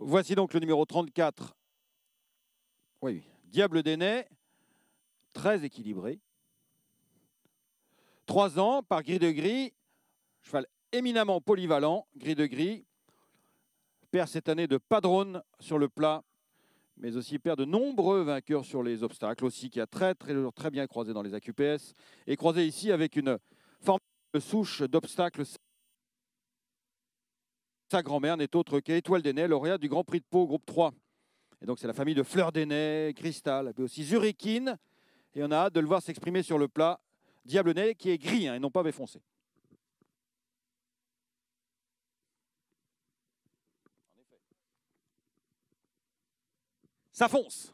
Voici donc le numéro 34. Oui, Diable d'Aîné, très équilibré. Trois ans par Gris de Gris, cheval éminemment polyvalent, Gris de Gris. Perd cette année de Padrone sur le plat, mais aussi perd de nombreux vainqueurs sur les obstacles, aussi qui a très, très, très bien croisé dans les AQPS et croisé ici avec une forme de souche d'obstacles sa grand-mère n'est autre qu'Étoile Dénet, lauréate du Grand Prix de Pau, groupe 3. Et donc, c'est la famille de Fleur Desnais, Cristal, puis aussi Zurichine. Et on a hâte de le voir s'exprimer sur le plat Diable Nez, qui est gris hein, et non pas foncé Ça fonce